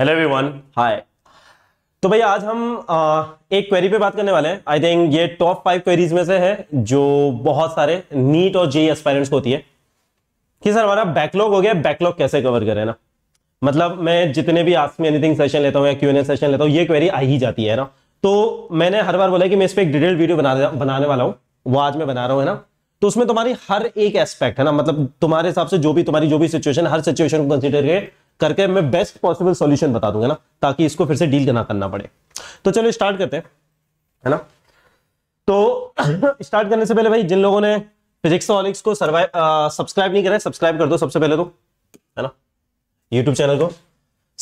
hello everyone hi तो भैया आज हम आ, एक क्वेरी पे बात करने वाले हैं आई थिंक ये टॉप फाइव क्वेरीज में से है जो बहुत सारे नीट और जे एस्पायरेंट्स को होती है कि सर हमारा बैकलॉग हो गया बैकलॉग कैसे कवर करें ना मतलब मैं जितने भी आज में एनीथिंग सेशन लेता हूँ या क्यू सेशन लेता हूँ ये क्वेरी आ ही जाती है ना तो मैंने हर बार बोला कि मैं इस पर एक डिटेल वीडियो बना बनाने वाला हूँ वो आज मैं बना रहा हूँ ना तो उसमें तुम्हारी हर एक एस्पेक्ट है ना मतलब तुम्हारे हिसाब से जो भी तुम्हारी जो भी सिचुएशन हर सिचुएशन को कंसिडर करके करके मैं बेस्ट पॉसिबल सॉल्यूशन बता दूंगा ना ताकि इसको फिर से डील ना करना पड़े तो चलो स्टार्ट करते हैं है ना तो स्टार्ट करने से पहले भाई जिन लोगों ने फिजिक्स ऑलिक्स को सर्वाइव सब्सक्राइब नहीं करा सब्सक्राइब कर दो सबसे पहले तो है ना यूट्यूब चैनल को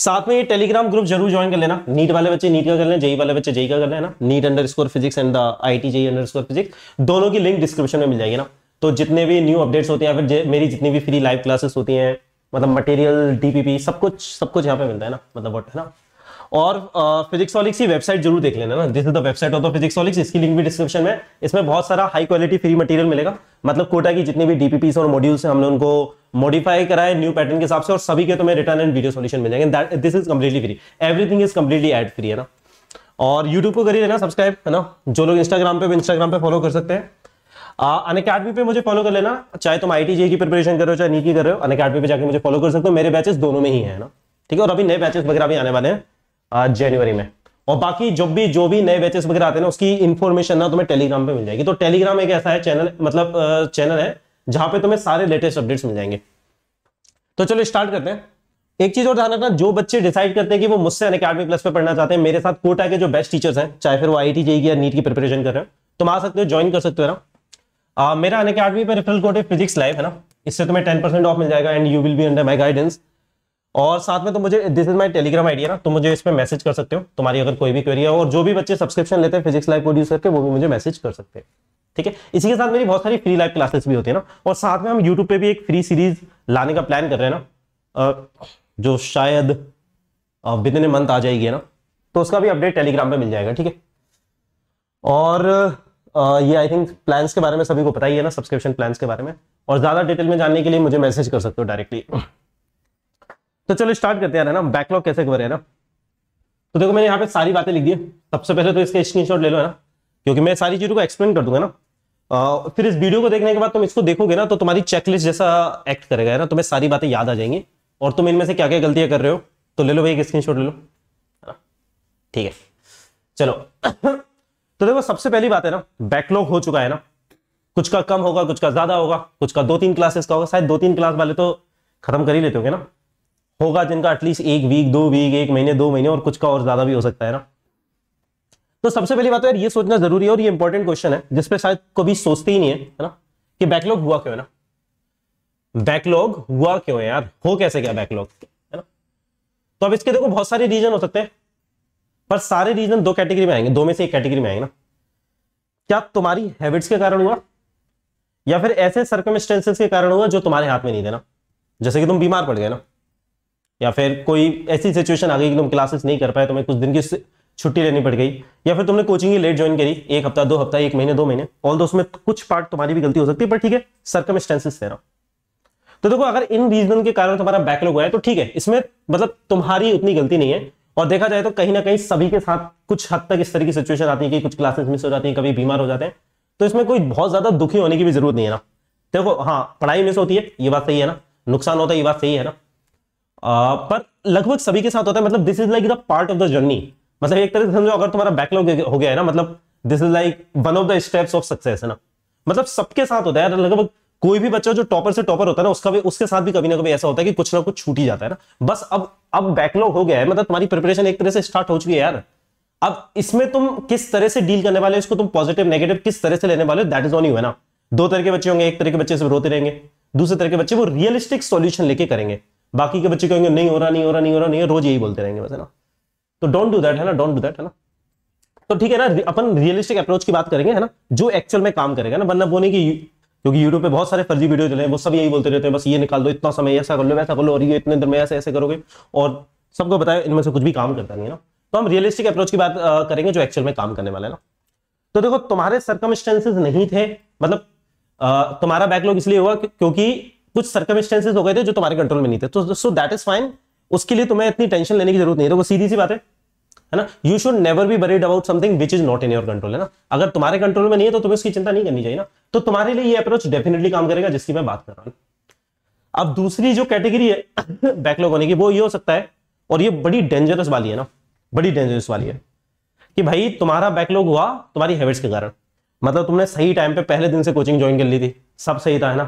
साथ में ये टेलीग्राम ग्रुप जरूर ज्वाइन कर लेना नीट वाले बच्चे नीट का कर लेना जेई वाले बच्चे जेई का कर लेना NEET underscore physics and IIT JEE underscore physics दोनों की लिंक डिस्क्रिप्शन में मिल जाएगी ना तो जितने भी न्यू अपडेट्स होते हैं या फिर मेरी जितनी भी फ्री लाइव क्लासेस होती हैं मतलब मटेरियल डीपीपी सब कुछ सब कुछ यहाँ पे मिलता है ना मतलब वट है ना और ऑलिक्स की वेबसाइट जरूर देख लेना ना this is the website of the ऑलिक्स इसकी लिंक भी डिस्क्रिप्शन में इसमें बहुत सारा हाई क्वालिटी फ्री मटेरियल मिलेगा मतलब कोटा की जितने भी डीपीपीस और मॉड्यूल्स हैं हमने उनको मॉडिफाई कराए न्यू पैटर्न के हिसाब से और सभी के तुम्हें रिटर्न एंड वीडियो सोल्यूशन मिल जाएंगे this is completely free everything is completely ad free है ना और यूट्यूब को करिए ना सब्सक्राइब है ना जो लोग इंस्टाग्राम पे इंस्टाग्राम पे फॉलो कर सकते हैं अन अकेडमी पे मुझे फॉलो कर लेना चाहे तुम आई की प्रिपरेशन कर रहे हो चाहे नीट की कर रहे हो अनकेडमी अकेडमी पे जाकर मुझे फॉलो कर सकते हो मेरे बैचेस दोनों में ही है ना ठीक है और अभी नए बैचेस वगैरह भी आने वाले हैं जनवरी में और बाकी जब भी जो भी नए बैचेस वगैरह आते हैं ना उसकी इन्फॉर्मेशन ना तुम्हें टेलीग्राम पे मिल जाएगी तो टेलीग्राम एक ऐसा है चैनल मतलब चैनल है जहां पे तुम्हें सारे लेटेस्ट अपडेट्स मिल जाएंगे तो चलो स्टार्ट करते हैं एक चीज और ध्यान रखना जो बच्चे डिसाइड करते हैं कि वो मुझसे अनकेडमी अकेडमी प्लस पे पढ़ना चाहते हैं मेरे साथ कोटा के जो बेस्ट टीचर्स हैं चाहे फिर वो आई टी या नीट की प्रिपरेशन कर रहे हो तुम आ सकते हो ज्वाइन कर सकते हो ना मेरा मेरा अन अकेडमी पर रेफरल कोड है फिजिक्स लाइव है ना इससे तुम्हें टेन परसेंट ऑफ मिल जाएगा and you will be under my guidance और साथ में तो मुझे this is my Telegram idea ना तो मुझे इसमें मैसेज कर सकते हो तुम्हारी अगर कोई भी क्वेरी है और जो भी बच्चे सब्सक्रिप्शन लेते हैं फिजिक्स लाइव प्रोड्यूस करके वो भी मुझे मैसेज कर सकते हैं ठीक है इसी के साथ मेरी बहुत सारी फ्री लाइव क्लासेस भी होती है ना और साथ में हम यूट्यूब पे भी एक फ्री सीरीज लाने का प्लान कर रहे हैं ना जो शायद विद इन ए मंथ आ जाएगी ना तो उसका भी अपडेट टेलीग्राम पे मिल जाएगा ठीक है और ये आई थिंक प्लान्स के बारे में सभी को पता ही है ना सब्सक्रिप्शन प्लान्स के बारे में और ज़्यादा डिटेल में जानने के लिए मुझे मैसेज कर सकते हो डायरेक्टली तो चलो स्टार्ट करते हैं ना बैकलॉग कैसे कवर है ना तो देखो मैंने यहाँ पे सारी बातें लिख दी सबसे पहले तो स्क्रीन स्क्रीनशॉट ले लो है ना क्योंकि मैं सारी चीज़ों को एक्सप्लेन कर दूंगा ना आ, फिर इस वीडियो को देखने के बाद तुम इसको देखोगे ना तो तुम्हारी चेकलिस्ट जैसा एक्ट करेगा है ना तुम्हें सारी बातें याद आ जाएंगी और तुम इनमें से क्या क्या गलतियां कर रहे हो तो ले लो भाई एक शॉट ले लो ठीक है चलो तो देखो सबसे पहली बात है ना बैकलॉग हो चुका है ना कुछ का कम होगा कुछ का ज्यादा होगा कुछ का दो तीन क्लासेस का होगा शायद दो तीन क्लास वाले तो खत्म कर ही लेते होंगे ना होगा जिनका एटलीस्ट एक वीक दो वीक एक महीने दो महीने और कुछ का और ज्यादा भी हो सकता है ना तो सबसे पहली बात तो यार ये सोचना जरूरी है और ये इंपॉर्टेंट क्वेश्चन है जिसपे शायद कभी सोचते ही नहीं है है ना कि बैकलॉग हुआ क्यों है ना बैकलॉग हुआ क्यों है यार हो कैसे क्या बैकलॉग है ना तो अब इसके देखो बहुत सारे रीजन हो सकते हैं पर सारे रीजन दो कैटेगरी में आएंगे दो में से एक कैटेगरी में आएंगे ना क्या तुम्हारी हैबिट्स के कारण हुआ या फिर ऐसे सर्कमस्टेंसेस के कारण हुआ जो तुम्हारे हाथ में नहीं देना जैसे कि तुम बीमार पड़ गए ना या फिर कोई ऐसी सिचुएशन आ गई कि तुम क्लासेस नहीं कर पाए तुम्हें कुछ दिन की छुट्टी लेनी पड़ गई या फिर तुमने कोचिंग ही लेट ज्वाइन करी एक हफ्ता दो हफ्ता एक महीने दो महीने ऑल दो उसमें कुछ पार्ट तुम्हारी भी गलती हो सकती है पर ठीक है सर्कमस्टेंसेस दे रहा तो देखो अगर इन रीजन के कारण तुम्हारा बैकलॉग हुआ है तो ठीक है इसमें मतलब तुम्हारी उतनी गलती नहीं है और देखा जाए तो कहीं ना कहीं सभी के साथ कुछ हद तक इस तरह की सिचुएशन आती है कि कुछ क्लासेस मिस हो जाती हैं कभी बीमार हो जाते हैं तो इसमें कोई बहुत ज्यादा दुखी होने की भी जरूरत नहीं है ना देखो हाँ पढ़ाई मिस होती है ये बात सही है ना नुकसान होता है ये बात सही है ना आ, पर लगभग सभी के साथ होता है मतलब this is like the part of the journey मतलब एक तरह से समझो अगर तुम्हारा बैकलॉग हो गया है ना मतलब this is like one of the steps of success है ना मतलब सबके साथ होता है लगभग कोई भी बच्चा जो टॉपर से टॉपर होता है ना उसका भी उसके साथ भी कभी ना कभी ऐसा होता है कि कुछ ना कुछ छूट ही जाता है ना बस अब अब बैकलॉग हो गया है मतलब तुम्हारी प्रिपरेशन एक तरह से स्टार्ट हो चुकी है यार अब इसमें तुम किस तरह से डील करने वाले हो इसको तुम पॉजिटिव नेगेटिव किस तरह से लेने वाले हो दैट इज ऑनली हुआ ना दो तरह के बच्चे होंगे एक तरह के बच्चे से रोते रहेंगे दूसरे तरह के बच्चे वो रियलिस्टिक सोल्यूशन लेके करेंगे बाकी के बच्चे कहेंगे नहीं हो रहा नहीं हो रहा नहीं हो रहा नहीं रोज यही बोलते रहेंगे बस है ना तो डोंट डू दैट है ना डोंट डू दैट है ना तो ठीक है ना अपन रियलिस्टिक अप्रोच की बात करेंगे है ना जो एक्चुअल में काम करेगा ना वरना वो नहीं कि क्योंकि यूट्यूब पे बहुत सारे फर्जी वीडियो चले हैं वो सब यही बोलते रहते हैं बस ये निकाल दो इतना समय ऐसा कर लो वैसा कर लो और ये इतने दिन में ऐसे ऐसे करोगे और सबको बताया इनमें से कुछ भी काम करता नहीं है ना तो हम रियलिस्टिक अप्रोच की बात करेंगे जो एक्चुअल में काम करने वाले ना तो देखो तुम्हारे सर्कमस्टेंसेज नहीं थे मतलब तुम्हारा बैकलॉग इसलिए हुआ क्योंकि कुछ सर्कमस्टेंसेज हो गए थे जो तुम्हारे कंट्रोल में नहीं थे तो सो दैट इज फाइन उसके लिए तुम्हें इतनी टेंशन लेने की जरूरत नहीं है तो वो सीधी सी बात है है ना you should never be worried about something which is not in your control है ना अगर तुम्हारे कंट्रोल में नहीं है तो तुम्हें उसकी चिंता नहीं करनी चाहिए ना तो तुम्हारे लिए ये अप्रोच डेफिनेटली काम करेगा जिसकी मैं बात कर रहा हूँ अब दूसरी जो कैटेगरी है बैकलॉग होने की वो ये हो सकता है और ये बड़ी डेंजरस वाली है ना बड़ी डेंजरस वाली है कि भाई तुम्हारा बैकलॉग हुआ तुम्हारी हैबिट्स के कारण मतलब तुमने सही टाइम पे पहले दिन से कोचिंग ज्वाइन कर ली थी सब सही था है ना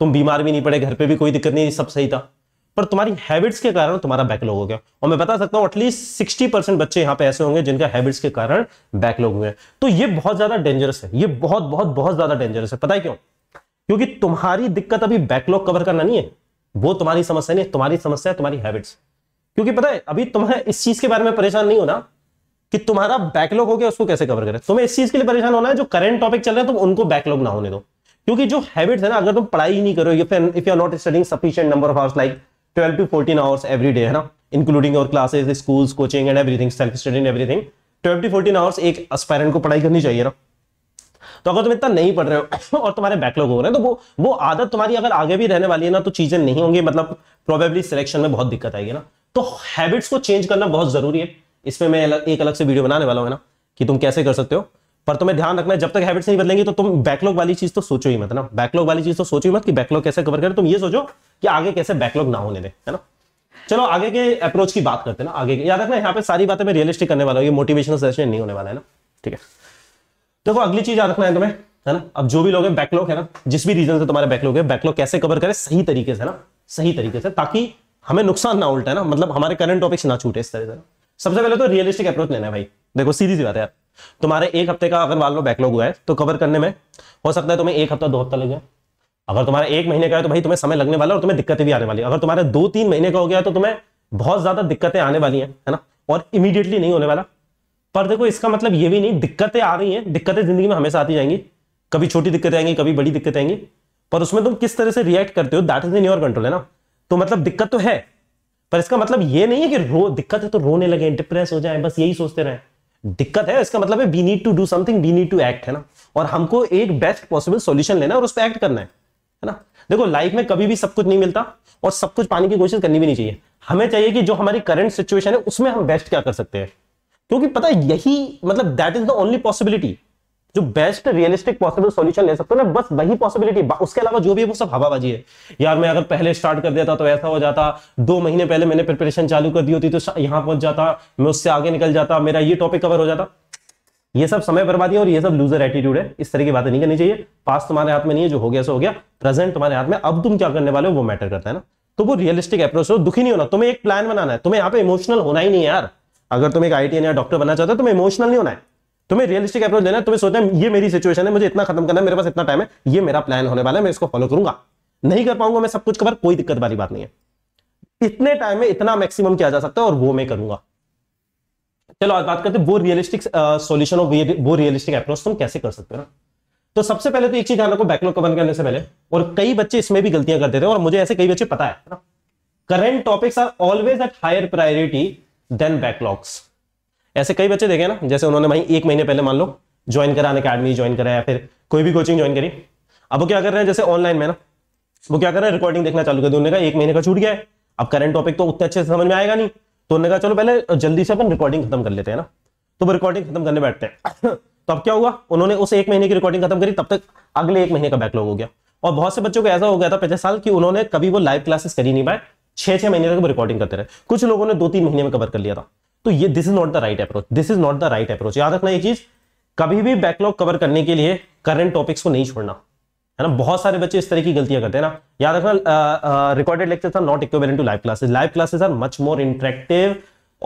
तुम बीमार भी नहीं पड़े घर पे भी कोई दिक्कत नहीं सब सही था पर तुम्हारी हैबिट्स के कारण तुम्हारा बैकलॉग हो गया और मैं बता सकता हूं एटलीस्ट सिक्सटी परसेंट बच्चे यहां पे ऐसे होंगे जिनका हैबिट्स के कारण बैकलॉग हुए तो ये बहुत ज्यादा डेंजरस है ये बहुत बहुत बहुत ज्यादा डेंजरस है पता है क्यों क्योंकि तुम्हारी दिक्कत अभी बैकलॉग कवर करना नहीं है वो तुम्हारी समस्या नहीं तुम्हारी समस्या है तुम्हारी हैबिट्स क्योंकि पता है अभी तुम्हें इस चीज के बारे में परेशान नहीं होना कि तुम्हारा बैकलॉग हो गया उसको कैसे कवर करें तुम्हें इस चीज के लिए परेशान होना है जो करंट टॉपिक चल रहे हैं तुम उनको बैकलॉग ना होने दो क्योंकि जो हैबिट्स है ना अगर तुम पढ़ाई नहीं करो if you are not studying sufficient number of hours like twelve to fourteen hours every day है ना इंक्लूडिंग और classes schools coaching and everything self study and everything twelve to fourteen hours एक एस्पायरेंट को पढ़ाई करनी चाहिए ना तो अगर तुम इतना नहीं पढ़ रहे हो और तुम्हारे बैकलॉग हो रहे हैं तो वो वो आदत तुम्हारी अगर आगे भी रहने वाली है ना तो चीजें नहीं होंगी मतलब प्रोबेबली सिलेक्शन में बहुत दिक्कत आएगी ना तो हैबिट्स को चेंज करना बहुत जरूरी है इसमें मैं एक अलग से वीडियो बनाने वाला हूँ ना कि तुम कैसे कर सकते हो पर तुम्हें ध्यान रखना है जब तक हैबिट्स नहीं बदलेंगे तो तुम बैकलॉग वाली चीज तो सोचो ही मत ना बैकलॉग वाली चीज तो सोचो ही मत कि बैकलॉग कैसे कवर करें तुम ये सोचो कि आगे कैसे बैकलॉग ना होने दे है ना चलो आगे के अप्रोच की बात करते हैं ना आगे के याद रखना यहाँ पे सारी बातें मैं रियलिस्टिक करने वाला हूँ ये मोटिवेशनल सेशन नहीं होने वाला है ना ठीक है देखो अगली चीज याद रखना है तुम्हें है ना अब जो भी लोग हैं बैकलॉग है ना जिस भी रीजन से तुम्हारे बैकलॉग है बैकलॉग कैसे कवर करें सही तरीके से ना सही तरीके से ताकि हमें नुकसान ना उल्टा है ना मतलब हमारे करंट टॉपिक्स ना छूटे इस तरह से सबसे पहले तो रियलिस्टिक अप्रोच लेना है भाई देखो सीधी सी बात है यार तुम्हारे एक हफ्ते का अगर मान लो बैकलॉग हुआ है तो कवर करने में हो सकता है तुम्हें एक हफ्ता दो हफ्ता लग जाए अगर तुम्हारा एक महीने का है तो भाई तुम्हें समय लगने वाला और तुम्हें दिक्कतें भी आने वाली अगर तुम्हारे दो तीन महीने का हो गया तो तुम्हें बहुत ज्यादा दिक्कतें आने वाली हैं है ना और इमीडिएटली नहीं होने वाला पर देखो इसका मतलब ये भी नहीं दिक्कतें आ रही हैं दिक्कतें जिंदगी में हमेशा आती जाएंगी कभी छोटी दिक्कतें आएंगी कभी बड़ी दिक्कतें आएंगी पर उसमें तुम किस तरह से रिएक्ट करते हो that is in your control है ना तो मतलब दिक्कत तो है पर इसका मतलब ये नहीं है कि रो दिक्कत है तो रोने लगे डिप्रेस हो जाए बस यही सोचते रहे दिक्कत है इसका मतलब है we need to do something we need to act है ना और हमको एक बेस्ट पॉसिबल सोल्यूशन लेना है और उस पर एक्ट करना है है ना देखो लाइफ में कभी भी सब कुछ नहीं मिलता और सब कुछ पाने की कोशिश करनी भी नहीं चाहिए हमें चाहिए कि जो हमारी करंट सिचुएशन है उसमें हम बेस्ट क्या कर सकते हैं क्योंकि पता है यही मतलब that is the only possibility जो बेस्ट रियलिस्टिक पॉसिबल सॉल्यूशन ले सकते हो ना बस वही पॉसिबिलिटी उसके अलावा जो भी है वो सब हवाबाजी है यार मैं अगर पहले स्टार्ट कर देता तो ऐसा हो जाता दो महीने पहले मैंने प्रिपरेशन चालू कर दी होती तो यहां पहुंच जाता मैं उससे आगे निकल जाता मेरा ये टॉपिक कवर हो जाता ये सब समय बर्बादी और ये सब लूजर एटीट्यूड है इस तरह की बातें नहीं करनी चाहिए पास तुम्हारे हाथ में नहीं है जो हो गया सो हो गया प्रेजेंट तुम्हारे हाथ में अब तुम क्या करने वाले हो वो मैटर करता है ना तो वो रियलिस्टिक अप्रोच हो दुखी नहीं होना तुम्हें एक प्लान बनाना है तुम्हें यहाँ पे इमोशनल होना ही नहीं यार अगर तुम एक आई या डॉक्टर बनना चाहते हो तुम्हें इमोशनल नहीं होना है तुम्हें रियलिस्टिक अप्रोच लेना तुम्हें सोचना ये मेरी सिचुएशन है मुझे इतना खत्म करना है मेरे पास इतना टाइम है ये मेरा प्लान होने वाला है मैं इसको फॉलो करूंगा नहीं कर पाऊंगा मैं सब कुछ कवर कोई दिक्कत वाली बात नहीं है इतने टाइम में इतना मैक्सिमम किया जा सकता है और वो मैं करूंगा चलो आज बात करते हैं वो रियलिस्टिक सोल्यूशन और वो रियलिस्टिक अप्रोच तुम कैसे कर सकते हो ना तो सबसे पहले तो एक चीज को बैकलॉग कवर करने से पहले और कई बच्चे इसमें भी गलतियां करते थे और मुझे ऐसे कई बच्चे पता है current current topics are always at higher priority than backlogs ऐसे कई बच्चे देखे ना जैसे उन्होंने भाई एक महीने पहले मान लो ज्वाइन करा अकेडमी ज्वाइन करा या फिर कोई भी कोचिंग ज्वाइन करी अब वो क्या कर रहे हैं जैसे ऑनलाइन में ना वो क्या कर रहे हैं रिकॉर्डिंग देखना चालू कर दी उन्होंने कहा एक महीने का छूट गया है अब करंट टॉपिक तो उतना अच्छे से समझ में आएगा नहीं तो उन्होंने कहा चलो पहले जल्दी से अपन रिकॉर्डिंग खत्म कर लेते हैं ना तो रिकॉर्डिंग खत्म करने बैठते हैं तो अब क्या हुआ उन्होंने उस एक महीने की रिकॉर्डिंग खत्म करी तब तक अगले एक महीने का बैकलॉग हो गया और बहुत से बच्चों को ऐसा हो गया था पिछले साल कि उन्होंने कभी वो लाइव क्लासेस करी नहीं पाए छह छह महीने तक वो रिकॉर्डिंग करते रहे कुछ लोगों ने दो तीन महीने में कवर कर लिया था तो ये this is not the right approach this is not the right approach याद रखना ये चीज कभी भी बैकलॉग कवर करने के लिए करंट टॉपिक्स को नहीं छोड़ना है ना बहुत सारे बच्चे इस तरह की गलतियां करते हैं ना याद रखना रिकॉर्डेड लेक्चर था not equal to live classes live classes are much more interactive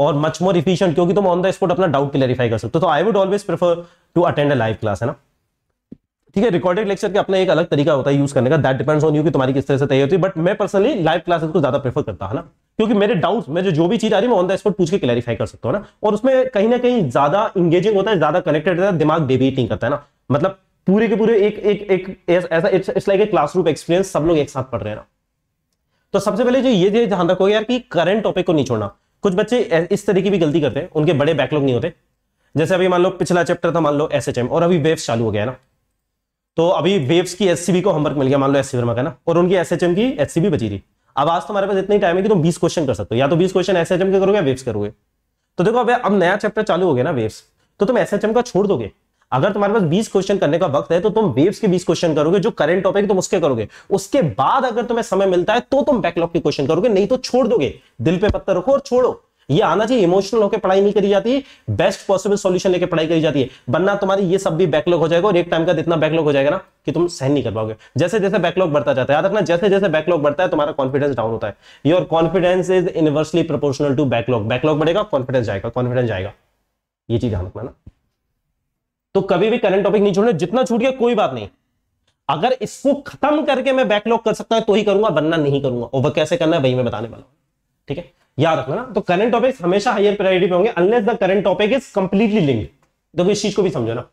और मच मोर इफिशियंट क्योंकि तुम ऑन द स्पॉट अपना डाउट क्लियरिफाई कर सकते हो तो I would always prefer to attend a live class है ना ठीक है रिकॉर्डेड लेक्चर के अपना एक अलग तरीका होता है यूज करने का दैट डिपेंड्स ऑन यू कि तुम्हारी किस तरह से तैयारी होती है बट मैं पर्सनली लाइव क्लासेस को ज्यादा प्रेफर करता है ना क्योंकि मेरे डाउट्स में जो भी चीज आ रही है मैं ऑन द स्पॉट पूछ के क्लैरिफाई कर सकता हूँ ना और उसमें कहीं ना कहीं ज्यादा इंगेजिंग होता है ज्यादा कनेक्टेड रहता है दिमाग डेबेट नहीं करता है ना मतलब पूरे के पूरे एक एक एक ऐसा it's like a classroom experience सब लोग एक साथ पढ़ रहे हैं ना तो सबसे पहले जो ये ध्यान रखो यार कि करंट टॉपिक को नहीं छोड़ना कुछ बच्चे इस तरह की भी गलती करते हैं उनके बड़े बैकलॉग नहीं होते जैसे अभी मान लो पिछला चैप्टर था मान लो एस और अभी वेव्स चालू हो गया ना तो अभी वेव्स की एस को होमवर्क मिल गया मान लो एस वर्मा का ना और उनकी एस की एस बची रही अब आज तुम्हारे तो पास इतनी टाइम है कि तुम बीस क्वेश्चन कर सकते हो या तो बीस क्वेश्चन एस एच एम के करोगे या वेव्स करोगे तो देखो अब अब नया चैप्टर चालू हो गया ना वेव्स तो तुम एस एच एम का छोड़ दोगे अगर तुम्हारे पास बीस क्वेश्चन करने का वक्त है तो तुम वेव्स के बीस क्वेश्चन करोगे जो करंट टॉपिक तुम उसके करोगे उसके बाद अगर तुम्हें समय मिलता है तो तुम बैकलॉग के क्वेश्चन करोगे नहीं तो छोड़ दोगे दिल पे पत्थर रखो और छोड़ो ये आना चाहिए इमोशनल होकर पढ़ाई नहीं करी जाती बेस्ट पॉसिबल सोल्यूशन लेकर पढ़ाई करी जाती है वरना तुम्हारी ये सब भी बैकलॉग हो जाएगा और एक टाइम का तो इतना बैकलॉग हो जाएगा ना कि तुम सहन नहीं कर पाओगे जैसे जैसे बैकलॉग बढ़ता जाता है याद रखना जैसे जैसे बैकलॉग बढ़ता है तुम्हारा कॉन्फिडेंस डाउन होता है your confidence is inversely proportional to backlog backlog बढ़ेगा कॉन्फिडेंस जाएगा कॉन्फिडेंस जाएगा ये चीज ध्यान रखना ना तो कभी भी करंट टॉपिक नहीं छोड़ना जितना छूट गया कोई बात नहीं अगर इसको खत्म करके मैं बैकलॉग कर सकता हूं तो ही करूंगा वरना नहीं करूंगा और वह कैसे करना है भाई मैं बताने वाला हूं ठीक है याद रखना तो करंट टॉपिक हमेशा हायर प्रायोरिटी पे होंगे unless the current topic is completely link देखो इस चीज को भी समझो ना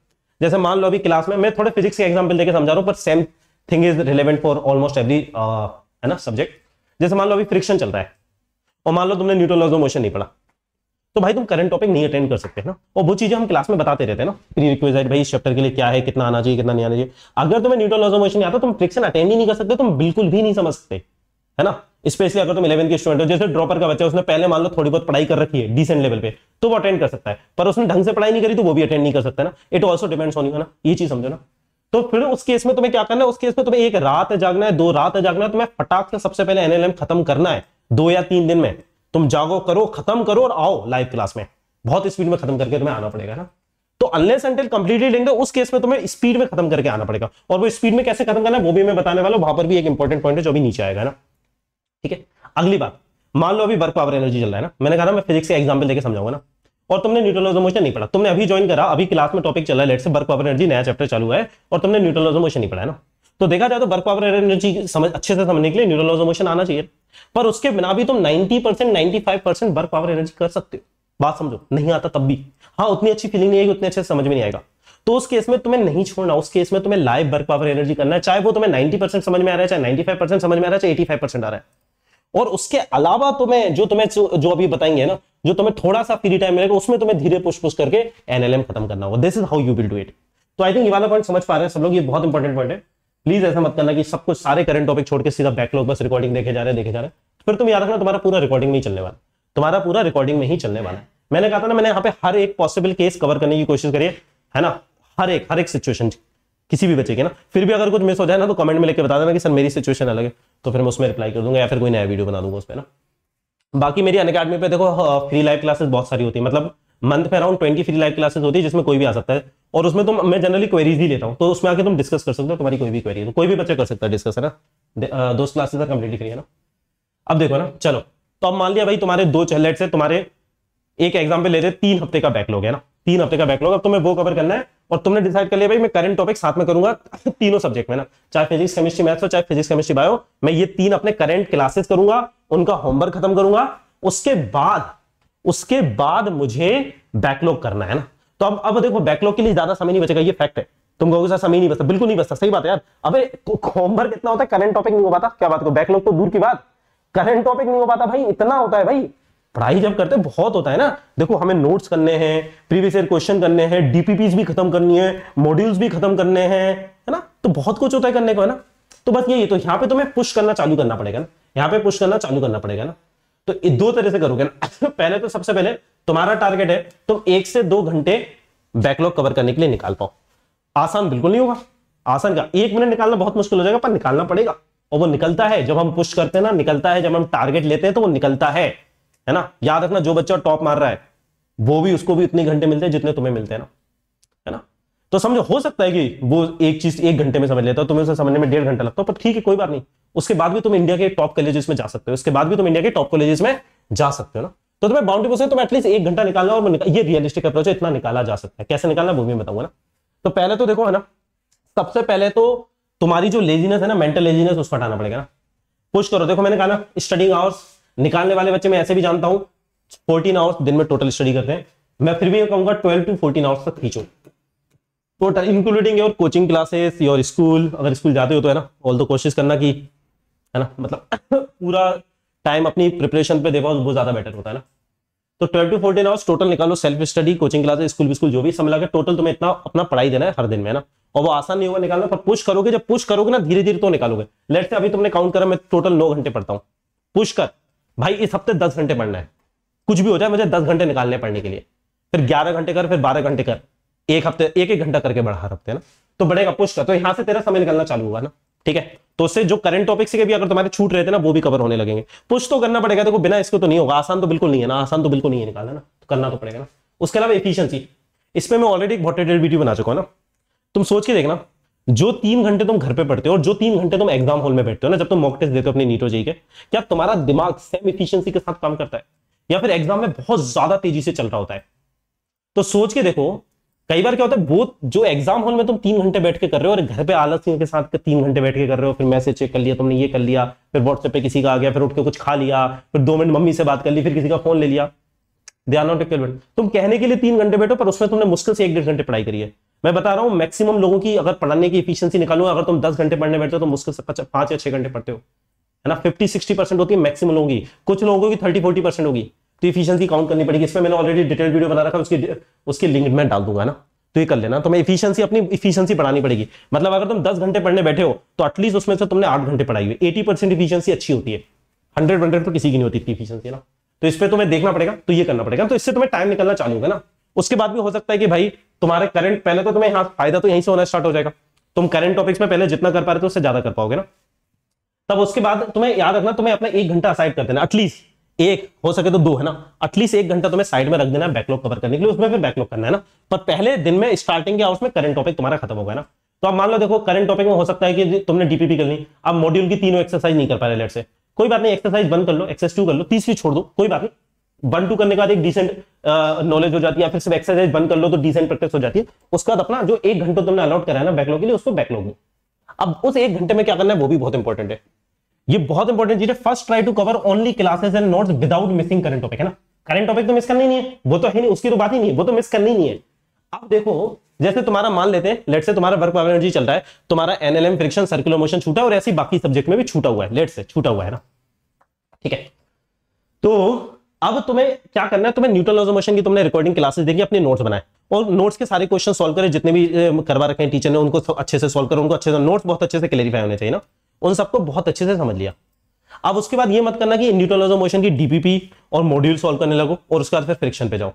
जैसे मान लो अभी क्लास में मैं थोड़े फिजिक्स के एग्जाम्पल देकर समझा रहा हूँ पर same thing is relevant for almost every है ना सब्जेक्ट जैसे मान लो अभी फ्रिक्शन चल रहा है और मान लो तुमने न्यूट्रल लॉज ऑफ मोशन नहीं पढ़ा तो भाई तुम करंट टॉपिक नहीं अटेंड कर सकते ना और वो चीजें हम क्लास में बताते रहते हैं ना प्री रिक्वेस्ट भाई इस चैप्टर के लिए क्या है कितना आना चाहिए कितना नहीं आना चाहिए अगर तुम्हें न्यूट्रल लॉज ऑफ मोशन नहीं आता तुम फ्रिक्शन अटेंड ही नहीं कर सकते तुम बिल्कुल भी नहीं समझ सकते है ना स्पेशली अगर तुम इलेवन के स्टूडेंट हो जैसे ड्रॉपर का बच्चा उसने पहले मान लो थोड़ी बहुत पढ़ाई कर रखी है डिसेंट लेवल पे तो वो अटेंड कर सकता है पर उसने ढंग से पढ़ाई नहीं करी तो वो भी अटेंड नहीं कर सकता ना it also depends on you ना ये चीज समझो ना तो फिर उस केस में तुम्हें क्या करना है उस केस में तुम्हें एक रात जागना है दो रात जागना है तुम्हें फटाक से सबसे पहले एनएलएम खत्म करना है दो या तीन दिन में तुम जागो करो खत्म करो और आओ लाइव क्लास में बहुत स्पीड में खत्म करके तुम्हें आना पड़ेगा ना तो अनलेस एंटिल कंप्लीटली लेंगे उस केस में तुम्हें स्पीड में खत्म करके आना पड़ेगा और वो स्पीड में कैसे खत्म करना है वो भी मैं बताने वाला हूं वहां पर भी एक इंपॉर्टेंट पॉइंट है जो भी नीचे आएगा ना ठीक है अगली बात मान लो अभी वर्क पावर एनर्जी चल रहा है ना मैंने कहा ना मैं फिजिक्स का एग्जाम्पल देकर समझाऊंगा ना और तुमने न्यूट्रल मोशन नहीं पढ़ा तुमने अभी ज्वाइन करा अभी क्लास में टॉपिक चला है let's say work power energy नया चैप्टर चालू है और तुमने न्यूट्रल मोशन नहीं पढ़ा है ना तो देखा जाए तो वर्क पावर एनर्जी समझ अच्छे से समझने के लिए न्यूट्रल मोशन आना चाहिए पर उसके बिना भी तुम ninety percent ninety work power energy कर सकते हो बात समझो नहीं आता तब भी हाँ उतनी अच्छी फीलिंग नहीं आएगी उतनी अच्छे से समझ में नहीं आएगा तो उस केस में तुम्हें नहीं छोड़ना उस केस में तुम्हें लाइव वर्क पावर एनर्जी करना है चाहे वो तुम्हें 90 परसेंट समझ में आ रहा है चाहे 95 परसेंट समझ में आ रहा है चाहे 85 परसेंट आ रहा है और उसके अलावा तुम्हें जो तुम्हें जो अभी बताएंगे ना जो तुम्हें थोड़ा सा फ्री टाइम मिलेगा उसमें तुम्हें धीरे पुश पुश करके एनएलएम खत्म करना होगा this is how you will do it तो आई थिंक ये वाला पॉइंट समझ पा रहे हैं सब लोग ये बहुत इंपॉर्टेंट पॉइंट है प्लीज ऐसा मत करना कि सब कुछ सारे करंट टॉपिक छोड़ के सीधा बैकलॉग बस रिकॉर्डिंग देखे जा रहे हैं देखे जा रहे हैं फिर तुम याद रखना तुम्हारा पूरा रिकॉर्डिंग में ही चलने वाला तुम्हारा पूरा रिकॉर्डिंग में ही चलने वाला है मैंने कहा था ना मैंने यहाँ पे हर एक पॉसिबल केस कवर करने की कोशिश करिए है ना हर एक हर एक सिचुएशन किसी भी बच्चे के ना फिर भी अगर कुछ मिस हो जाए ना तो कमेंट में लेके बता देना कि सर मेरी सिचुएशन अलग है तो फिर मैं उसमें रिप्लाई कर दूंगा या फिर कोई नया वीडियो बना दूंगा उस पर ना बाकी मेरी अनकेडमी अकेडमी पे देखो फ्री लाइव क्लासेस बहुत सारी होती है मतलब मंथ पे around twenty free live classes होती है जिसमें कोई भी आ सकता है और उसमें तुम मैं जनरली क्वेरीज ही लेता हूँ तो उसमें आके तुम डिस्कस कर सकते हो तुम्हारी कोई भी क्वेरी तो कोई भी बच्चा कर सकता है डिस्कस है ना दो क्लासेस का कंप्लीट फ्री है ना अब देखो ना चलो तो अब मान लिया भाई तुम्हारे दो चैलेट से तुम्हारे एक एग्जाम्पल रहे तीन हफ्ते का बैकलॉग है ना तीन हफ्ते का बैकलॉग अब तुम्हें वो कवर करना है और तुमने डिसाइड कर लिया भाई मैं करंट टॉपिक साथ में करूंगा तीनों सब्जेक्ट में ना चाहे फिजिक्स केमिस्ट्री मैथ्स हो चाहे फिजिक्स केमिस्ट्री बायो मैं ये तीन अपने करंट क्लासेस करूंगा उनका होमवर्क खत्म करूंगा उसके बाद उसके बाद मुझे बैकलॉग करना है ना तो अब अब देखो बैकलॉग के लिए ज्यादा समय नहीं बचेगा ये फैक्ट है तुम कहोगे सर समय नहीं बचता बिल्कुल नहीं बचता सही बात है यार अब होमवर्क इतना होता है करंट टॉपिक नहीं हो पाता क्या बात को बैकलॉग तो दूर की बात करंट टॉपिक नहीं हो पाता भाई इतना होता है भाई पढ़ाई जब करते हैं बहुत होता है ना देखो हमें नोट्स करने हैं प्रीवियस ईयर क्वेश्चन करने हैं डीपीपीज भी खत्म करनी है मॉड्यूल्स भी खत्म करने हैं है ना तो बहुत कुछ होता है करने को है ना तो बस यही तो यहाँ पे तुम्हें पुश करना चालू करना पड़ेगा ना यहाँ पे पुश करना चालू करना पड़ेगा ना तो दो तरह से करोगे ना पहले तो सबसे पहले तुम्हारा टारगेट है तुम एक से दो घंटे बैकलॉग कवर करने के लिए निकाल पाओ आसान बिल्कुल नहीं होगा आसान का एक मिनट निकालना बहुत मुश्किल हो जाएगा पर निकालना पड़ेगा और वो निकलता है जब हम पुश करते हैं ना निकलता है जब हम टारगेट लेते हैं तो वो निकलता है है ना याद रखना जो बच्चा टॉप मार रहा है वो भी उसको भी उतने घंटे मिलते हैं जितने तुम्हें मिलते हैं ना है ना तो समझो हो सकता है कि वो एक चीज एक घंटे में समझ लेता है तुम्हें उसे समझने में डेढ़ घंटा लगता है पर ठीक है कोई बात नहीं उसके बाद भी तुम इंडिया के टॉप कॉलेजेस में जा सकते हो उसके बाद भी तुम इंडिया के टॉप कॉलेजेस में जा सकते हो ना तो तुम्हें बाउंड्री पोस्ट तुम एटलीस्ट एक घंटा निकालना और ये रियलिस्टिक अप्रोच इतना निकाला जा सकता है कैसे निकालना वो भी बताऊंगा ना तो पहले तो देखो है ना सबसे पहले तो तुम्हारी जो लेजीनेस है ना मेंटल लेजीनेस उसको हटाना पड़ेगा ना कुछ करो देखो मैंने कहा ना स्टडिंग आवर्स निकालने वाले बच्चे मैं ऐसे भी जानता हूँ फोर्टीन आवर्स दिन में टोटल स्टडी करते हैं मैं फिर भी कहूंगा ट्वेल्व टू फोर्टीन आवर्स तक खींचो total including your coaching classes your school अगर स्कूल जाते हो तो है ना ऑल दो कोशिश करना कि है ना मतलब पूरा टाइम अपनी प्रिपरेशन पे देखा बहुत ज्यादा बेटर होता है ना तो twelve to fourteen hours total निकालो self study coaching classes school school जो भी सब लगा टोटल तुम्हें इतना अपना पढ़ाई देना है हर दिन में ना और वो आसान नहीं होगा निकालना पर पुश करोगे जब पुश करोगे ना धीरे धीरे तो निकालोगे लेट से अभी तुमने काउंट करा मैं टोटल नौ घंटे पढ़ता हूँ पुश कर भाई इस हफ्ते दस घंटे पढ़ना है कुछ भी हो जाए मुझे दस घंटे निकालने पढ़ने के लिए फिर ग्यारह घंटे कर फिर बारह घंटे कर एक हफ्ते एक एक घंटा करके बढ़ा हैं ना तो बढ़ेगा पुष्ट कर तो यहां से तेरा समय निकलना चालू हुआ ना ठीक है तो उससे जो करंट टॉपिक्स के भी अगर तुम्हारे छूट रहे थे ना वो भी कवर होने लगेंगे पुष्ट तो करना पड़ेगा देखो बिना इसको तो नहीं होगा आसान तो बिल्कुल नहीं है ना आसान तो बिल्कुल नहीं है निकालना तो करना तो पड़ेगा ना उसके अलावा इफिशियंसी इसमें मैं ऑलरेडी एक बहुत वीडियो बना चुका हूँ ना तुम सोच के देखना जो तीन घंटे तुम घर पे पढ़ते हो और जो तीन घंटे तुम एग्जाम हॉल में बैठते हो ना जब तुम मॉक टेस्ट देते हो अपने नीटो जी के क्या तुम्हारा दिमाग सेम इफिशियंसी के साथ काम करता है या फिर एग्जाम में बहुत ज्यादा तेजी से चल रहा होता है तो सोच के देखो कई बार क्या होता है बहुत जो एग्जाम हॉल में तुम तीन घंटे बैठ के कर रहे हो और घर पे आलसियों के साथ तीन घंटे बैठ के कर रहे हो फिर मैसेज चेक कर लिया तुमने ये कर लिया फिर व्हाट्सएप पे किसी का आ गया फिर उठ के कुछ खा लिया फिर दो मिनट मम्मी से बात कर ली फिर किसी का फोन ले लिया ध्यान नॉट तुम कहने के लिए तीन घंटे बैठो पर उसमें तुमने मुश्किल से एक डेढ़ घंटे पढ़ाई करी है मैं बता रहा हूं मैक्सिमम लोगों की अगर पढ़ने की इफिशियंसी निकालू अगर तुम दस घंटे पढ़ने बैठते हो तो मुश्किल से पांच या छह घंटे पढ़ते हो है ना फिफ्टी सिक्सटी परसेंट होती है मैक्सिमम लोगों की कुछ लोगों की थर्टी फोर्टी परसेंट होगी तो इफिशियंसी काउंट करनी पड़ेगी इसमें मैंने ऑलरेडी डिटेल वीडियो बना रखा उसकी उसकी लिंक में डाल दूंगा ना तो ये कर लेना तो मैं इफिशियंसी अपनी इफिशियंसी बढ़ानी पड़ेगी मतलब अगर तुम 10 घंटे पढ़ने बैठे हो तो एटलीस्ट उसमें से तुमने 8 घंटे पढ़ाई हुई 80 परसेंट इफिशियंसी अच्छी होती है 100 हंड्रेड तो किसी की नहीं होती इफिशियंसी ना तो इस पर तुम्हें देखना पड़ेगा तो ये करना पड़ेगा तो इससे तुम्हें टाइम निकलना चालू होगा ना उसके बाद भी हो सकता है कि भाई तुम्हारे करंट पहले तो तुम्हें यहां फायदा तो यहीं से होना स्टार्ट हो जाएगा तुम करंट टॉपिक्स में पहले जितना कर पा रहे थे उससे ज्यादा कर पाओगे ना तब उसके बाद तुम्हें याद रखना तुम्हें अपना एक घंटा असाइड कर देना एटलीस्ट एक हो सके तो दो है ना एटलीस्ट एक घंटा तुम्हें साइड में रख देना बैकलॉग कवर करने के लिए उसमें फिर बैकलॉग करना है ना पर पहले दिन में स्टार्टिंग के आवर्स में करंट टॉपिक तुम्हारा खत्म होगा ना तो अब मान लो देखो करंट टॉपिक में हो सकता है कि तुमने डीपीपी ली अब मॉड्यूल की तीनों एक्सरसाइज नहीं कर पा रहे लेट से कोई बात नहीं एक्सरसाइज बंद कर लो एक्सरसाइज टू कर लो तीसरी छोड़ दो कोई बात नहीं वन टू करने के बाद एक डिसेंट नॉलेज हो जाती है फिर सिर्फ एक्सरसाइज बंद कर लो तो डिसेंट प्रैक्टिस हो जाती है उसके बाद अपना जो एक घंटे तुमने अलॉट कराया ना बैकलॉग के लिए उसको बैकलॉग में अब उस एक घंटे में क्या करना है वो भी बहुत इंपॉर्टेंट है ये बहुत इंपॉर्टेंट चीज है first try to cover only classes and notes without missing current topic है ना करंट टॉपिक तो मिस करना ही नहीं है वो तो है नहीं उसकी तो बात ही नहीं है वो तो मिस करनी नहीं है अब देखो जैसे तुम्हारा मान लेते हैं लेट से तुम्हारा वर्क पावर एनर्जी चल रहा है तुम्हारा एनएलएम फ्रिक्शन सर्कुलर मोशन छूटा और ऐसी बाकी सब्जेक्ट में भी छूटा हुआ है लेट से छूटा हुआ है ना ठीक है तो अब तुम्हें क्या करना है तुम्हें न्यूट्रल ऑटोमेशन की तुमने रिकॉर्डिंग क्लासेस देखी अपने नोट्स बनाए और नोट्स के सारे क्वेश्चन सॉल्व करें जितने भी करवा रखे हैं टीचर ने उनको अच्छे से सॉल्व करो उनको अच्छे से नोट्स बहुत अच्छे से क्लेरिफाई होने चाहिए ना उन सबको बहुत अच्छे से समझ लिया अब उसके बाद ये मत करना कि न्यूट्रल मोशन की डीपीपी और मॉड्यूल सॉल्व करने लगो और उसके बाद फिर फ्रिक्शन पे जाओ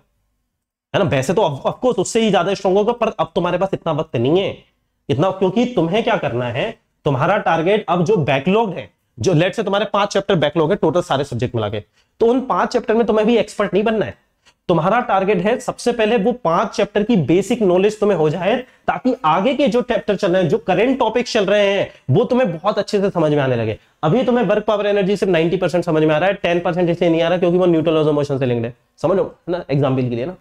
है ना वैसे तो ऑफकोर्स उससे ही ज्यादा स्ट्रॉन्ग होगा पर अब तुम्हारे पास इतना वक्त नहीं है इतना क्योंकि तुम्हें क्या करना है तुम्हारा टारगेट अब जो बैकलॉग है जो लेट से तुम्हारे पांच चैप्टर बैकलॉग है टोटल सारे सब्जेक्ट मिला के तो उन पांच चैप्टर में तुम्हें भी एक्सपर्ट नहीं बनना है तुम्हारा टारगेट है सबसे पहले वो पांच चैप्टर की बेसिक नॉलेज तुम्हें हो जाए ताकि आगे के जो चैप्टर चल रहे हैं जो करंट टॉपिक चल रहे हैं वो तुम्हें बहुत अच्छे से समझ में आने लगे अभी तुम्हें वर्क पावर एनर्जी सिर्फ नाइनटी परसेंट समझ में आ रहा है टेन परसेंट इसलिए नहीं आ रहा क्योंकि वो न्यूट्रल ऑफ मोशन से लिंक है समझो ना एग्जाम्पल के लिए ना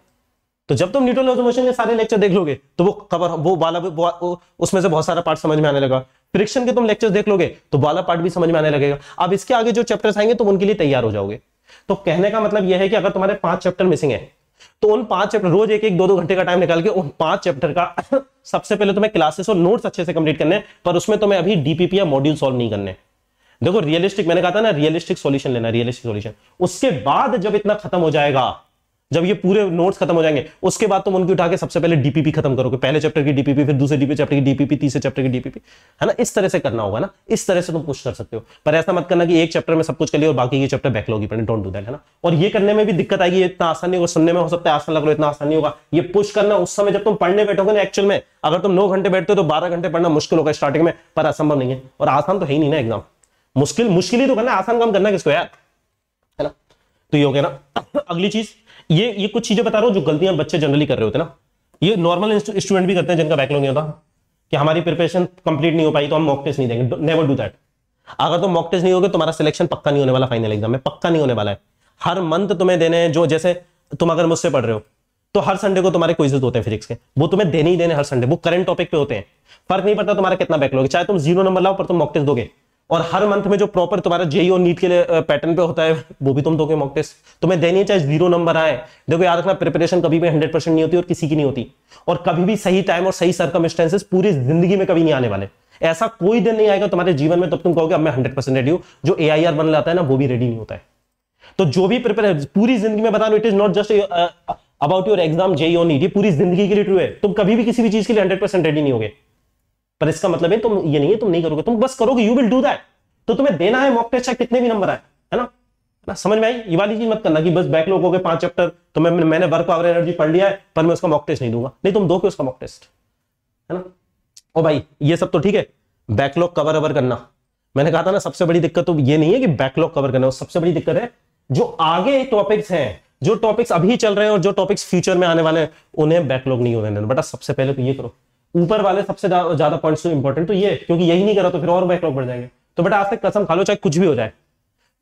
तो जब तुम न्यूट्रल ऑफ मोशन के सारे लेक्चर देख लोगे तो वो कवर वो वाला उसमें से बहुत सारा पार्ट समझ में आने लगा फ्रिक्शन के तुम लेक्चर देख लोगे तो वाला पार्ट भी समझ में आने लगेगा अब इसके आगे जो चैप्टर्स आएंगे तुम उनके लिए तैयार हो जाओगे तो कहने का मतलब यह है कि अगर तुम्हारे पांच चैप्टर मिसिंग है तो उन पांच चैप्टर रोज एक एक दो दो घंटे का टाइम निकाल के उन पांच चैप्टर का सबसे पहले तुम्हें क्लासेस और नोट्स अच्छे से कंप्लीट करने पर उसमें तुम्हें अभी डीपीपी या मॉड्यूल सॉल्व नहीं करने देखो रियलिस्टिक मैंने कहा था ना रियलिस्टिक सॉल्यूशन लेना रियलिस्टिक सॉल्यूशन उसके बाद जब इतना खत्म हो जाएगा जब ये पूरे नोट्स खत्म हो जाएंगे उसके बाद तुम उनकी उठा के सबसे पहले डीपीपी खत्म करोगे पहले चैप्टर की डीपीपी फिर दूसरे डीपी चैप्टर की डीपीपी तीसरे चैप्टर की डीपीपी है ना इस तरह से करना होगा ना इस तरह से तुम कुछ कर सकते हो पर ऐसा मत करना कि एक चैप्टर में सब कुछ कर लिया और बाकी चैप्टर बैकलॉग ही डोंट डू दैट है ना और ये करने में भी दिक्कत आएगी इतना आसानी होगा सुनने में हो सकता है आसान लग रहा इतना आसानी होगा ये पुश करना उस समय जब तुम पढ़ने बैठोगे ना एक्चुअल में अगर तुम नौ घंटे बैठते हो तो बारह घंटे पढ़ना मुश्किल होगा स्टार्टिंग में पर असंभव नहीं है और आसान तो है ही नहीं ना एग्जाम मुश्किल मुश्किल ही तो करना आसान काम करना किसको यार तो ये हो गया ना अगली चीज ये ये कुछ चीजें बता रहा हूँ जो गलतियां बच्चे जनरली कर रहे होते ना ये नॉर्मल स्टूडेंट भी करते हैं जिनका बैकलॉग नहीं होता कि हमारी प्रिपरेशन कंप्लीट नहीं हो पाई तो हम मॉक टेस्ट नहीं देंगे नेवर डू दैट अगर तुम तो मॉक टेस्ट नहीं होगे तुम्हारा सिलेक्शन पक्का नहीं होने वाला फाइनल एग्जाम में पक्का नहीं होने वाला है हर मंथ तुम्हें देने हैं जो जैसे तुम अगर मुझसे पढ़ रहे हो तो हर संडे को तुम्हारे क्विजेज होते हैं फिजिक्स के वो तुम्हें देने ही देने हर संडे वो करंट टॉपिक पे होते हैं फर्क नहीं पड़ता तुम्हारा कितना बैकलॉग चाहे तुम जीरो नंबर लाओ पर तुम मॉक टेस्ट दोगे और हर मंथ में जो प्रॉपर तुम्हारा जेई और नीट के लिए पैटर्न पे होता है वो भी तुम दोगे मॉक टेस्ट तुम्हें देनी चाहे जीरो नंबर आए देखो याद रखना प्रिपरेशन कभी भी हंड्रेड परसेंट नहीं होती और किसी की नहीं होती और कभी भी सही टाइम और सही सर्कमस्टेंसेस पूरी जिंदगी में कभी नहीं आने वाले ऐसा कोई दिन नहीं आएगा तुम्हारे जीवन में तब तुम कहोगे अब मैं हंड्रेड परसेंट रेडी हूँ जो ए आई आर बन लाता है ना वो भी रेडी नहीं होता है तो जो भी प्रिपेयर पूरी जिंदगी में बता रहा it is not just about your exam JEE और नीट ये पूरी जिंदगी के लिए ट्रू है तुम कभी भी किसी भी चीज के लिए हंड्रेड परसेंट रेडी नहीं होगे पर इसका मतलब है तुम ये नहीं है तुम नहीं करोगे तुम बस करोगे यू विल डू दैट तो तुम्हें देना है मॉक टेस्ट चाहे कितने भी नंबर आए है ना ना समझ में आई ये वाली चीज मत करना कि बस बैकलॉग हो गए पांच चैप्टर तो मैं मैंने वर्क पावर एनर्जी पढ़ लिया है पर मैं उसका मॉक टेस्ट नहीं दूंगा नहीं तुम दोगे उसका मॉक टेस्ट है ना ओ भाई ये सब तो ठीक है बैकलॉग कवर अवर करना मैंने कहा था ना सबसे बड़ी दिक्कत तो ये नहीं है कि बैकलॉग कवर करना सबसे बड़ी दिक्कत है जो आगे टॉपिक्स हैं जो टॉपिक्स अभी चल रहे हैं और जो टॉपिक्स फ्यूचर में आने वाले हैं उन्हें बैकलॉग नहीं होने देना बेटा सबसे पहले तो ये करो ऊपर वाले सबसे ज्यादा पॉइंट इंपॉर्टेंट तो, तो ये क्योंकि यही नहीं करा तो फिर और बैकलॉग बढ़ जाएंगे तो बेटा आज तक कसम खा लो चाहे कुछ भी हो जाए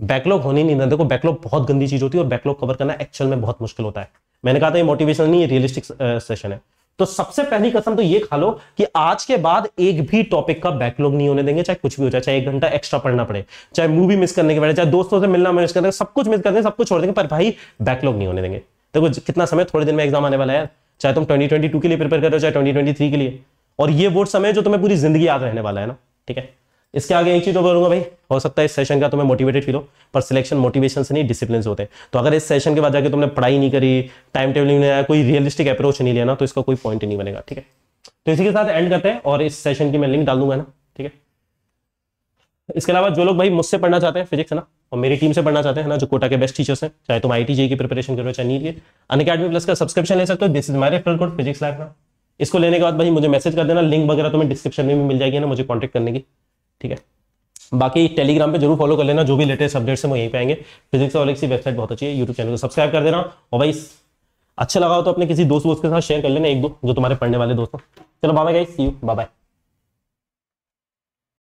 बैकलॉग होने नहीं देखो बैकलॉग बहुत गंदी चीज होती है और बैकलॉग कवर करना एक्चुअल में बहुत मुश्किल होता है मैंने कहा था ये मोटिवेशन नहीं रियलिस्टिक सेशन है तो सबसे पहली कसम तो ये खा लो कि आज के बाद एक भी टॉपिक का बैकलॉग नहीं होने देंगे चाहे कुछ भी हो जाए चाहे एक घंटा एक्स्ट्रा पढ़ना पड़े चाहे मूवी मिस करने के पड़े चाहे दोस्तों से मिलना मिस करने सब कुछ मिस कर देंगे सब कुछ छोड़ देंगे पर भाई बैकलॉग नहीं होने देंगे देखो कितना समय थोड़े दिन में एग्जाम आने वाला है चाहे तुम 2022 के लिए प्रिपेयर कर रहे हो चाहे 2023 के लिए और ये वोट समय जो तुम्हें पूरी जिंदगी याद रहने वाला है ना ठीक है इसके आगे एक चीज और बोलूंगा भाई हो सकता है इस सेशन का तुम्हें मोटिवेटेड फील हो पर सिलेक्शन मोटिवेशन से नहीं डिसिप्लिन होते तो अगर इस सेशन के बाद जाकर तुमने पढ़ाई नहीं करी टाइम टेबल नहीं लिया कोई रियलिस्टिक अप्रोच नहीं लिया ना तो इसका कोई पॉइंट नहीं बनेगा ठीक है तो इसी के साथ एंड करते हैं और इस सेशन की मैं लिंक डाल दूंगा ना ठीक है इसके अलावा जो लोग भाई मुझसे पढ़ना चाहते हैं फिजिक्स है ना और मेरी टीम से पढ़ना चाहते हैं ना जो कोटा के बेस्ट टीचर्स हैं चाहे तुम आई की प्रिपरेशन करो चाहे नीट अन अकेडमी प्लस का सब्सक्रिप्शन ले सकते हो this is my refer code physics life ना इसको लेने के बाद भाई मुझे मैसेज कर देना लिंक वगैरह तुम्हें डिस्क्रिप्शन में भी मिल जाएगी ना मुझे कॉन्टेक्ट करने की ठीक है बाकी टेलीग्राम पे जरूर फॉलो कर लेना जो भी लेटेस्ट अपडेट्स हैं वो यहीं पे आएंगे फिजिक्स और सी वेबसाइट बहुत अच्छी है यूट्यूब चैनल को सब्सक्राइब कर देना और भाई अच्छा लगा हो तो अपने किसी दोस्त वोस्त के साथ शेयर कर लेना एक दो जो तुम्हारे पढ़ने वाले दोस्तों चलो बाबा गाई सी यू बाय